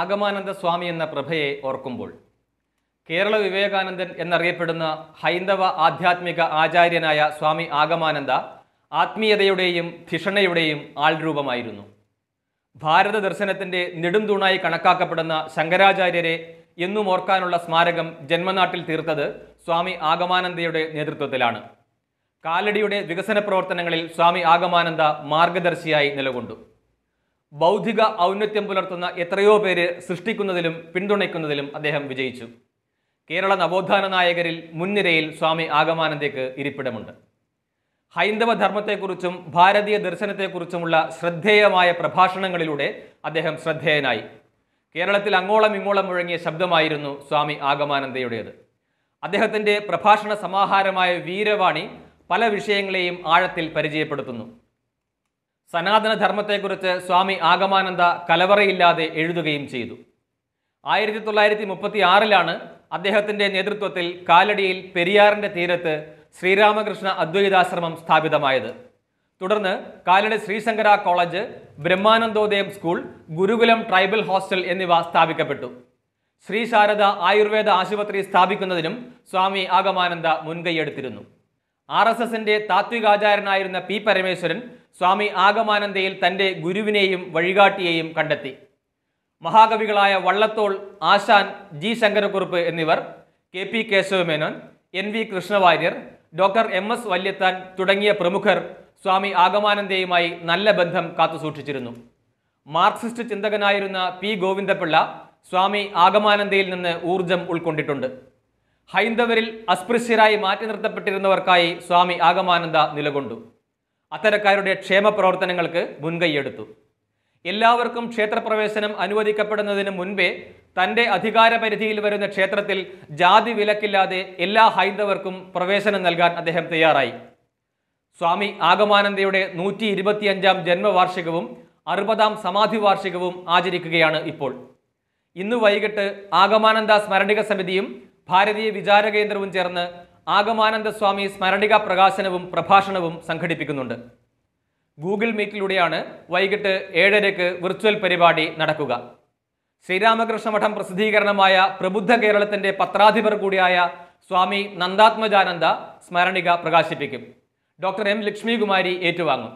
ആഗമാനന്ദ സ്വാമി എന്ന പ്രഭയെ ഓർക്കുമ്പോൾ കേരള വിവേകാനന്ദൻ എന്നറിയപ്പെടുന്ന ഹൈന്ദവ ആധ്യാത്മിക ആചാര്യനായ സ്വാമി ആഗമാനന്ദ ആത്മീയതയുടെയും ധിഷണയുടെയും ആൾരൂപമായിരുന്നു ഭാരത ദർശനത്തിൻ്റെ നെടുംതൂണായി കണക്കാക്കപ്പെടുന്ന ശങ്കരാചാര്യരെ എന്നും ഓർക്കാനുള്ള സ്മാരകം ജന്മനാട്ടിൽ തീർത്തത് സ്വാമി ആഗമാനന്ദയുടെ നേതൃത്വത്തിലാണ് കാലടിയുടെ വികസന പ്രവർത്തനങ്ങളിൽ സ്വാമി ആഗമാനന്ദ മാർഗദർശിയായി നിലകൊണ്ടു ബൗദ്ധിക ഔന്നത്യം പുലർത്തുന്ന എത്രയോ പേര് സൃഷ്ടിക്കുന്നതിലും പിന്തുണയ്ക്കുന്നതിലും അദ്ദേഹം വിജയിച്ചു കേരള നവോത്ഥാന നായകരിൽ മുൻനിരയിൽ സ്വാമി ആഗമാനന്ദയ്ക്ക് ഇരിപ്പിടമുണ്ട് ഹൈന്ദവ ധർമ്മത്തെക്കുറിച്ചും ഭാരതീയ ദർശനത്തെക്കുറിച്ചുമുള്ള ശ്രദ്ധേയമായ പ്രഭാഷണങ്ങളിലൂടെ അദ്ദേഹം ശ്രദ്ധേയനായി കേരളത്തിൽ അങ്ങോളം ഇങ്ങോളം മുഴങ്ങിയ ശബ്ദമായിരുന്നു സ്വാമി ആഗമാനന്ദയുടേത് അദ്ദേഹത്തിൻ്റെ പ്രഭാഷണ സമാഹാരമായ വീരവാണി പല വിഷയങ്ങളെയും ആഴത്തിൽ പരിചയപ്പെടുത്തുന്നു സനാതനധർമ്മത്തെക്കുറിച്ച് സ്വാമി ആഗമാനന്ദ കലവറയില്ലാതെ എഴുതുകയും ചെയ്തു ആയിരത്തി തൊള്ളായിരത്തി മുപ്പത്തി ആറിലാണ് അദ്ദേഹത്തിൻ്റെ നേതൃത്വത്തിൽ കാലടിയിൽ പെരിയാറിൻ്റെ തീരത്ത് ശ്രീരാമകൃഷ്ണ അദ്വൈതാശ്രമം സ്ഥാപിതമായത് തുടർന്ന് Kalady Sree Sankara college Brahmanandodayam school Gurukulam tribal hostel എന്നിവ സ്ഥാപിക്കപ്പെട്ടു ശ്രീ ശാരദ ആയുർവേദ ആശുപത്രി സ്ഥാപിക്കുന്നതിനും സ്വാമി ആഗമാനന്ദ മുൻകൈയെടുത്തിരുന്നു ആർ എസ് എസിന്റെ താത്വികാചാര്യനായിരുന്ന പി പരമേശ്വരൻ സ്വാമി ആഗമാനന്ദയിൽ തൻ്റെ ഗുരുവിനെയും വഴികാട്ടിയെയും കണ്ടെത്തി മഹാകവികളായ വള്ളത്തോൾ ആശാൻ ജി ശങ്കരക്കുറുപ്പ് എന്നിവർ K P Kesava Menon N V Krishna Variyar doctor M S Valiathan തുടങ്ങിയ പ്രമുഖർ സ്വാമി ആഗമാനന്ദയുമായി നല്ല ബന്ധം കാത്തുസൂക്ഷിച്ചിരുന്നു മാർക്സിസ്റ്റ് ചിന്തകനായിരുന്ന പി ഗോവിന്ദപിള്ള സ്വാമി ആഗമാനന്ദയിൽ നിന്ന് ഊർജം ഉൾക്കൊണ്ടിട്ടുണ്ട് ഹൈന്ദവരിൽ അസ്പൃശ്യരായി മാറ്റി നിർത്തപ്പെട്ടിരുന്നവർക്കായി സ്വാമി ആഗമാനന്ദ നിലകൊണ്ടു അത്തരക്കാരുടെ ക്ഷേമ പ്രവർത്തനങ്ങൾക്ക് മുൻകൈയെടുത്തു എല്ലാവർക്കും ക്ഷേത്രപ്രവേശനം അനുവദിക്കപ്പെടുന്നതിന് മുൻപേ തൻ്റെ അധികാരപരിധിയിൽ വരുന്ന ക്ഷേത്രത്തിൽ ജാതി വിലക്കില്ലാതെ എല്ലാ ഹൈന്ദവർക്കും പ്രവേശനം നൽകാൻ അദ്ദേഹം തയ്യാറായി സ്വാമി ആഗമാനന്ദയുടെ നൂറ്റി ഇരുപത്തിയഞ്ചാം ജന്മവാർഷികവും അറുപതാം സമാധി വാർഷികവും ആചരിക്കുകയാണ് ഇപ്പോൾ ഇന്ന് വൈകിട്ട് ആഗമാനന്ദ സ്മരണിക സമിതിയും ഭാരതീയ വിചാര കേന്ദ്രവും ചേർന്ന് ആഗമാനന്ദ സ്വാമി സ്മരണിക പ്രകാശനവും പ്രഭാഷണവും സംഘടിപ്പിക്കുന്നുണ്ട് ഗൂഗിൾ മീറ്റിലൂടെയാണ് വൈകിട്ട് ഏഴരയ്ക്ക് വിർച്വൽ പരിപാടി നടക്കുക ശ്രീരാമകൃഷ്ണ മഠം പ്രസിദ്ധീകരണമായ പ്രബുദ്ധ കേരളത്തിന്റെ പത്രാധിപർ കൂടിയായ സ്വാമി നന്ദാത്മജാനന്ദ സ്മരണിക പ്രകാശിപ്പിക്കും ഡോക്ടർ എം ലക്ഷ്മികുമാരി ഏറ്റുവാങ്ങും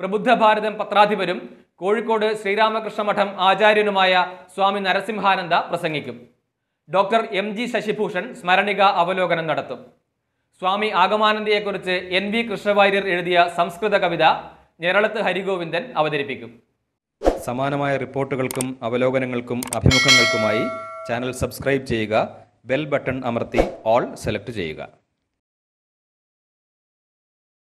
പ്രബുദ്ധ ഭാരതം പത്രാധിപരും കോഴിക്കോട് ശ്രീരാമകൃഷ്ണ മഠം ആചാര്യനുമായ സ്വാമി നരസിംഹാനന്ദ പ്രസംഗിക്കും ഡോക്ടർ എം ജി ശശിഭൂഷൺ സ്മരണിക അവലോകനം നടത്തും സ്വാമി ആഗമാനന്ദയെക്കുറിച്ച് എൻ വി കൃഷ്ണവാര്യർ എഴുതിയ സംസ്കൃത കവിത ഞെരളത്ത് ഹരിഗോവിന്ദൻ അവതരിപ്പിക്കും സമാനമായ റിപ്പോർട്ടുകൾക്കും അവലോകനങ്ങൾക്കും അഭിമുഖങ്ങൾക്കുമായി ചാനൽ സബ്സ്ക്രൈബ് ചെയ്യുക ബെൽ ബട്ടൺ അമർത്തി ഓൾ സെലക്ട് ചെയ്യുക